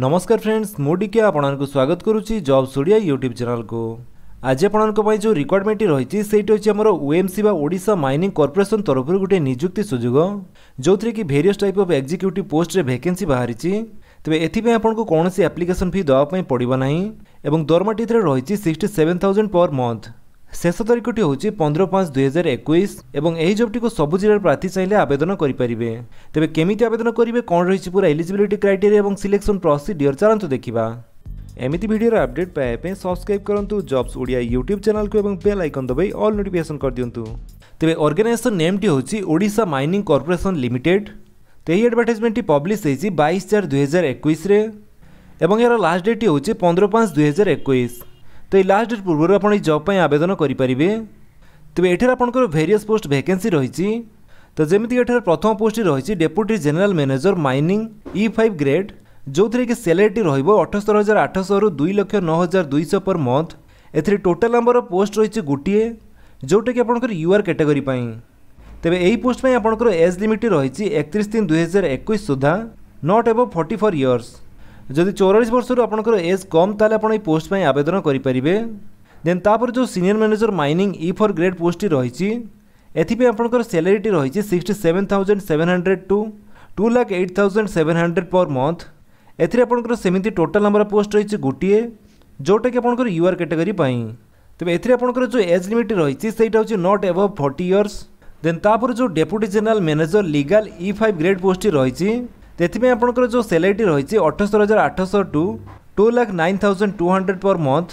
ନମସ୍କାର ଫ୍ରେଣ୍ଡସ୍ ମୁଁ ଟିକେ ଆପଣଙ୍କୁ ସ୍ୱାଗତ କରୁଛି ଜବ୍ ଓଡ଼ିଆ ୟୁଟ୍ୟୁବ୍ ଚ୍ୟାନେଲ୍କୁ ଆଜି ଆପଣଙ୍କ ପାଇଁ ଯେଉଁ ରିକ୍ୱାରମେଣ୍ଟଟି ରହିଛି ସେଇଟି ହେଉଛି ଆମର ଓଏମ୍ସି ବା ଓଡ଼ିଶା ମାଇନିଂ କର୍ପୋରେସନ୍ ତରଫରୁ ଗୋଟିଏ ନିଯୁକ୍ତି ସୁଯୋଗ ଯେଉଁଥିରେ କି ଭେରିୟସ୍ ଟାଇପ୍ ଅଫ୍ ଏକ୍ଜିକ୍ୟୁଟିଭ୍ ପୋଷ୍ଟରେ ଭେକେନ୍ସି ବାହାରିଛି ତେବେ ଏଥିପାଇଁ ଆପଣଙ୍କୁ କୌଣସି ଆପ୍ଲିକେସନ୍ ଫି ଦେବା ପାଇଁ ପଡ଼ିବ ନାହିଁ ଏବଂ ଦରମାଟି ଏଥିରେ ରହିଛି sixty seven thousand per month শেষ তারিখটি হচ্ছে পনেরো পাঁচ দুই হাজার একুশ এবং এই জবটি সবু জেলার প্রার্থী চাইলে আবেদন করে তবে কেমিতি আবেদন করবে কম রয়েছে পুরো এলিজিবিলিটি ক্রাইটেরিয়া এবং সিলেকশন প্রসিডিওর চালু দেখা এমিটি ভিডিওর আপডেট পাওয়া সবসক্রাইব করতু জবস ওড়িয়া ইউট্যুব চ্যানেল এবং বেল আইকন দেবাই অল নোটিফিকেসন দিও তবে অর্গানাইজেসন নেমটি হচ্ছে ওড়শা মাইনিং কর্পোরেসন লিমিটেড তো এই আডভার্টাইজমেন্টটি পব্লিশ হয়েছে বাইশ চার দুই হাজার একুশে এবং এর লাস্ট ডেটটি হচ্ছে পনেরো পাঁচ দুই হাজার একুশ তো এই লাଷ୍ଟ ଡେଟ୍ ପୂର୍ବରୁ ଆପଣ ଏହି ଜବ୍ ପାଇଁ ଆବେଦନ କରିପାରିବେ ତେବେ ଏଠାରେ ଆପଣଙ୍କର ଭେରିୟସ୍ ପୋଷ୍ଟ ଭ୍ୟାକେନ୍ସି ରହିଛି ତ ଯେମିତିକି ଏଠାରେ ପ୍ରଥମ ପୋଷ୍ଟଟି ରହିଛି deputy general manager mining E five grade ଯେଉଁଥିରେ କି ସାଲାରୀଟି ରହିବ ଅଠସ୍ତର ହଜାର ଆଠଶହରୁ ଦୁଇ ଲକ୍ଷ ନଅ ହଜାର ଦୁଇଶହ ପର୍ ମନ୍ଥ ଏଥିରେ ଟୋଟାଲ୍ ଆମର ପୋଷ୍ଟ ରହିଛି ଗୋଟିଏ ଯେଉଁଟାକି ଆପଣଙ୍କର ୟୁଆର୍ କ୍ୟାଟେଗୋରୀ ପାଇଁ ତେବେ ଏହି ପୋଷ୍ଟ ପାଇଁ ଆପଣଙ୍କର ଏଜ୍ ଲିମିଟ୍ ରହିଛି ଏକତିରିଶ ତିନି ଦୁଇହଜାର ଏକୋଇଶ ସୁଦ୍ଧା not above forty four years ଯଦି ଚଉରାଳିଶ ବର୍ଷରୁ ଆପଣଙ୍କର ଏଜ୍ କମ୍ ତାହେଲେ ଆପଣ ଏହି ପୋଷ୍ଟ ପାଇଁ ଆବେଦନ କରିପାରିବେ ଦେନ୍ ତାପରେ ଯେଉଁ senior manager mining E four grade ପୋଷ୍ଟଟି ରହିଛି ଏଥିପାଇଁ ଆପଣଙ୍କର ସ୍ୟାଲେରିଟି ରହିଛି sixty seven thousand seven hundred two two lakh eight thousand seven hundred per month ଏଥିରେ ଆପଣଙ୍କର ସେମିତି ଟୋଟାଲ୍ ନମ୍ବର ପୋଷ୍ଟ ରହିଛି ଗୋଟିଏ ଯେଉଁଟାକି ଆପଣଙ୍କର ୟୁ ଆର୍ କ୍ୟାଟେଗୋରୀ ପାଇଁ ତେବେ ଏଥିରେ ଆପଣଙ୍କର ଯେଉଁ ଏଜ୍ ଲିମିଟ୍ ରହିଛି ସେଇଟା ହେଉଛି not above forty years then ତାପରେ ଯେଉଁ deputy general manager legal E five grade ପୋଷ୍ଟଟି ରହିଛି ସେଥିପାଇଁ ଆପଣଙ୍କର ଯେଉଁ ସାଲାରୀଟି ରହିଛି ଅଠସ୍ତର ହଜାର ଆଠଶହ to two lakh nine thousand two hundred per month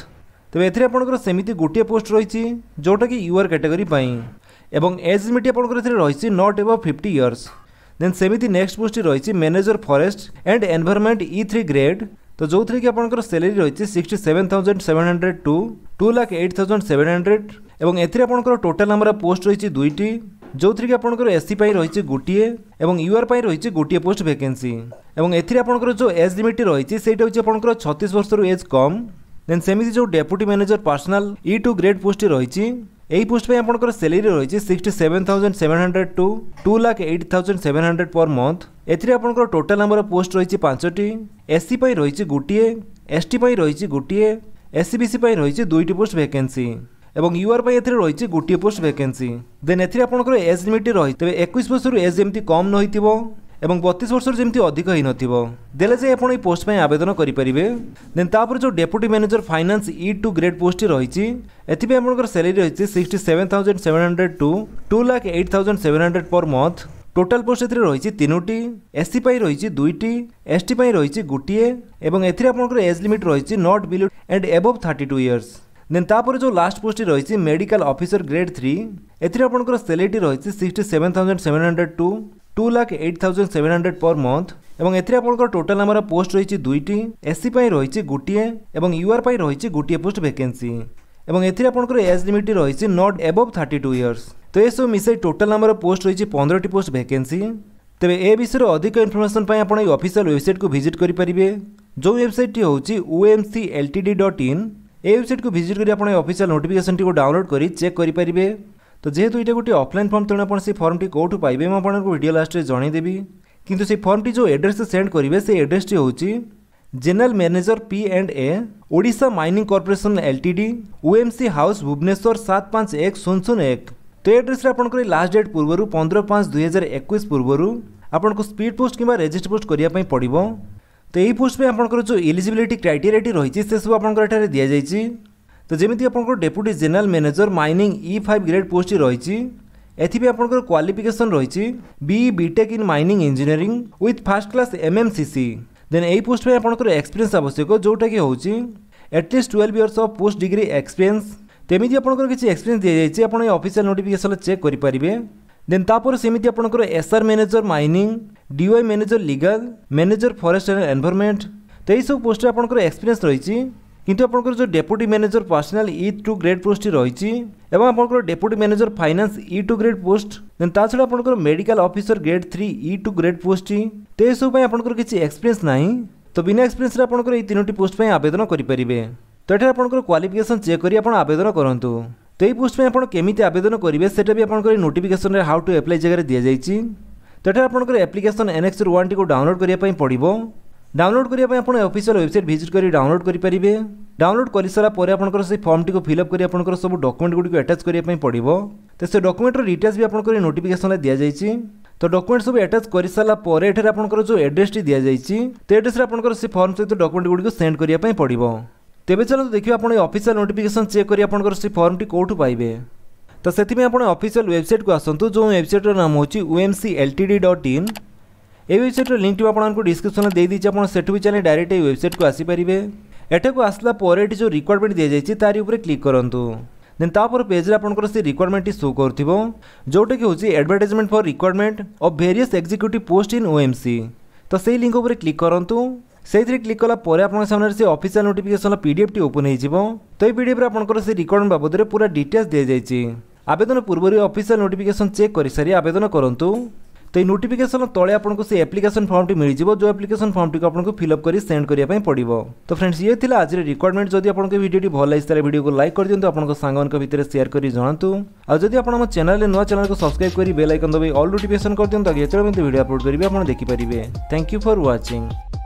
ତେବେ ଏଥିରେ ଆପଣଙ୍କର ସେମିତି ଗୋଟିଏ ପୋଷ୍ଟ ରହିଛି ଯେଉଁଟାକି ୟୁଆର୍ କାଟେଗୋରୀ ପାଇଁ ଏବଂ ଏଜ୍ ଲିମିଟ୍ ଆପଣଙ୍କର ଏଥିରେ ରହିଛି not above fifty years then ସେମିତି ନେକ୍ସଟ ପୋଷ୍ଟଟି ରହିଛି manager forest and environment E three grade ତ ଯେଉଁଥିରେ କି ଆପଣଙ୍କର ସାଲାରୀ ରହିଛି sixty seven thousand seven hundred two two lakh eight thousand seven hundred ଏବଂ ଏଥିରେ ଆପଣଙ୍କର ଟୋଟାଲ୍ ଆମର ପୋଷ୍ଟ ରହିଛି ଦୁଇଟି ଯେଉଁଥିରେ କି ଆପଣଙ୍କର ଏସ୍ସି ପାଇଁ ରହିଛି ଗୋଟିଏ ଏବଂ ୟୁଆର୍ ପାଇଁ ରହିଛି ଗୋଟିଏ ପୋଷ୍ଟ ଭେକେନ୍ସି ଏବଂ ଏଥିରେ ଆପଣଙ୍କର ଯେଉଁ ଏଜ୍ ଲିମିଟ୍ ରହିଛି ସେଇଟା ହେଉଛି ଆପଣଙ୍କର ଛତିଶ ବର୍ଷରୁ ଏଜ୍ କମ୍ ଦେନ୍ ସେମିତି ଯେଉଁ deputy manager personal E two grade post ରହିଛି এই পোস্ট পাই আপনার স্যালারি রয়েছে sixty seven thousand seven hundred two two lakh eight thousand seven hundred per month এতে আপনার টোটাল নম্বর পোস্ট রয়েছে পাঁচটি এসসি পাই রয়েছে গোটিয়ে এসটি পাই রয়েছে গোটিয়ে এসসিবিসি পাই রয়েছে দুইটি পোস্ট ভ্যাকেন্সি এবং ইউআর পাই এতে রয়েছে গোটিয়ে পোস্ট ভ্যাকেন্সি দেন এতে আপনার এজ লিমিট রয়েছে তবে একুশ বছর এজ যেমি কম নহিব এবং বতিশ বর্ষর যেমি অধিক হয়ে নথিব দেলে যে আপনার এই পোস্ট পাই আবেদন করে পেবে দেন তাপরে যে deputy manager finance E two grade post রয়েছে এতে আপনার স্যালারি রয়েছে sixty seven thousand seven hundred two two lakh eight thousand seven hundred per month total post এতে রয়েছে তিনোটি এসসি পাই রয়েছে দুইটি এসটি পাই রয়েছে গোটিয়ে এবং এতে আপনার এজ লিমিট রয়েছে not below and above thirty two years then ତାପରେ যে লাস্ট ପୋଷ୍ଟଟି রয়েছে ମେଡ଼ିକାଲ অফিসর গ্রেড থ্রি ଏଥିରେ আপনার ସେଲେରିଟି রয়েছে sixty seven thousand seven hundred two two lakh eight thousand seven hundred per month এবং এতে আপনার টোটাল আমার পোস্ট রয়েছে দুইটি এসসি পাই রয়েছে গোটিয়ে এবং ইউআর পাই রয়েছে গোটিয়ে পোস্ট ভ্যাকেন্সি এবং এতে আপনার এজ লিমিট রয়েছে not above thirty two years তো এসব মিশাই টোটাল আমার পোস্ট রয়েছে পনেরোটি পোস্ট ভ্যাকেন্সি তবে এ বিষয়ে অধিক ইনফরমেশন পাই আপনার এই অফিসিয়াল ওয়েবসাইট কু ভিজিট করে পারে যে ওয়েবসাইটটি হচ্ছে ওএমসি এলটিডি ডট ইন এই ওয়েবসাইট কু ভিজিট করে আপনার অফিসিয়াল নোটিফিকেসনটি ডাউনলোড করে চেক করে পারে তো যেহেতু এটা গোটে অফলাইন ফর্ম তেমন আপনার সেই ফর্মটি কোটু পাইবে মু আপনার ভিডিও লাস্টে জনাইদেবি কিন্তু সেই ফর্মটি যে এড্রেসে সেন্ড করবে সেই এড্রেসটি হচ্ছে general manager P and A Odisha mining corporation LTD OMC house Bhubaneswar সাত পাঁচ এক শূন্য শূন্য এক তো এই আড্রেসে আপনার লাস্ট ডেট পূর্ব পনেরো পাঁচ দুই হাজার একুশ পূর্ব আপনার স্পিড পোস্ট কিংবা রেজিস্ট পোস্ট করা পড়ব তো এই ପୋଷ୍ଟ ପାଇଁ ଆପଣଙ୍କର ଯେଉଁ ଏଲିଜିବିଲିଟି କ୍ରାଇଟେରିଆଟି ରହିଛି ସେସବୁ ଆପଣଙ୍କର ଏଠାରେ ଦିଆଯାଇଛି ତ ଯେମିତି ଆପଣଙ୍କର deputy general manager mining E five grade post ରହିଛି ଏଥିପାଇଁ ଆପଣଙ୍କର କ୍ୱାଲିଫିକେସନ୍ ରହିଛି ବି BTech in mining engineering with first class MMCC then ଏହି ପୋଷ୍ଟ ପାଇଁ ଆପଣଙ୍କର ଏକ୍ସପିରିଏନ୍ସ ଆବଶ୍ୟକ ଯେଉଁଟାକି ହେଉଛି at least twelve years of post degree experience তেমনি আপনার কিছু এক্সপিরিয়েন্স দিয়ে যাই আপনার এই অফিসিয়াল নোটিফিকেসন চেক করে পারে দেন তাপরে সেমি আপনার SR manager mining DY manager legal manager forest and environment তো এইসব পোস্টে আপনার এক্সপিরিয়েন্স রয়েছে কিন্তু আপনার যে deputy manager personal E two grade পোস্টটি রয়েছে এবং আপনার deputy manager finance E two grade post then তাছাড়া আপনার medical officer grade three E two grade পোস্টটি তো এইসব আপনার কিছু এক্সপিরিয়েন্স না তো বিনা এক্সপিরিয়েন্সরে আপনার এই তিনোটি পোস্ট আবেদন করে তো এটা আপনার কোয়ালিফিকেশন চেক করে আপনার আবেদন করতু তো এই পোস্ট আপনার কমিটি আবেদন করবে সেটা বি আপনার নোটিফিকেসনের হাউ টু এপ্লাই জায়গায় দিয়ে যাই तो ये आपंकर एप्लिकेसन एनएक्स वन टी को डाउनलोड करने पड़ो डाउनलोड करने आप अफिशियल वेबसाइट भिजिट कर डाउनलोड करेंगे डाउनलोड कर सारापर आपर से फर्म टी को फिलअप कर आपर सब डकुमेंट गुड़ी आटाच करने पड़ो तो से डकुमेंटर डिटेल्स भी आपर नोटिफिकेसन दि जाइए तो डकुमेंट सब आटाच कर सारापर एठार आपर जो एड्रेसटी दि जाइए तो एड्रेस आपर से फर्म सहित डकुमेंट गुड़ी सेंड करने पड़ो तेज चलो देखिए आप अफिशियल नोटिफिकेसन चेक कर आपर से फर्मटी कौटू पाइबे ତ ସେଥିପାଇଁ ଆପଣ ଅଫିସିଆଲ ୱେବସାଇଟ୍କୁ ଆସନ୍ତୁ ଯେଉଁ ୱେବସାଇଟ୍ର ନାମ ହେଉଛି OMC L T D dot in ଏ ୱେବସାଇଟ୍ର ଲିଙ୍କ୍ ଆପଣଙ୍କୁ ଡିସ୍କ୍ରିପ୍ସନ୍ରେ ଦେଇଦେଇଛି ଆପଣ ସେଠୁ ବି ଚାଲି ଡାଇରେକ୍ଟ ଏହି ୱେବସାଇଟ୍କୁ ଆସିପାରିବେ ଏଠାକୁ ଆସିଲା ପରେ ଏଠି ଯେଉଁ ରିକ୍ୱାରମେଣ୍ଟ ଦିଆଯାଇଛି ତାରି ଉପରେ କ୍ଲିକ୍ କରନ୍ତୁ ଦେନ୍ ତାପରେ ପେଜ୍ରେ ଆପଣଙ୍କର ସେ ରିକ୍ୱାରମେଣ୍ଟଟି ସୋ କରୁଥିବ ଯେଉଁଟାକି ହେଉଛି advertisement for requirement of various executive post in OMC ତ ସେଇ ଲିଙ୍କ୍ ଉପରେ କ୍ଲିକ୍ କରନ୍ତୁ ସେଇଥିରେ କ୍ଲିକ୍ କଲା ପରେ ଆପଣଙ୍କ ସାମ୍ନାରେ ସେ ଅଫିସିଆଲ ନୋଟିଫିକେସନ୍ର ପିଡ଼ିଏଫ୍ଟି ଓପନ୍ ହୋଇଯିବ ତ ଏଇ ପିଡ଼ିଏଫ୍ରେ ଆପଣଙ୍କର ସେ ରିକ୍ୱାରମେଣ୍ଟ ବାବଦରେ ପୁରା ଡିଟେଲ୍ସ ଦିଆଯାଇଛି আবেদন পূর্বর অফিসিয়াল নোটিফিকেশন চেক করে সারি আবেদন করতু তো এই নোটিফিকেশন তলে আপনার সেই আপ্লিকেসন ফর্মটি মিলে যাব যে আপ্লিকেসন ফর্মটি আপনার ফিল আপ করে সেন্ড করা পড়ব তো ফ্রেন্ডস ইয়ে লা আজকের রিকোয়ারমেন্ট যদি আপনার ভিডিওটি ভাল লাগে তাহলে ভিডিওকে লাইক করে দিন আপনার সাংমান ভিতরে সেয়ার করে জনাতু আর যদি আপনার আমার চ্যানেলে নয় চ্যানেল সবসক্রাইব করে বেল আইকন দেবে অল নোটিফিকেশন করে দিন তাকে যেতবে ভিডিও আপলোড করবে আপনার দেখিপারে থ্যাংক ইউ ফর ওয়াচিং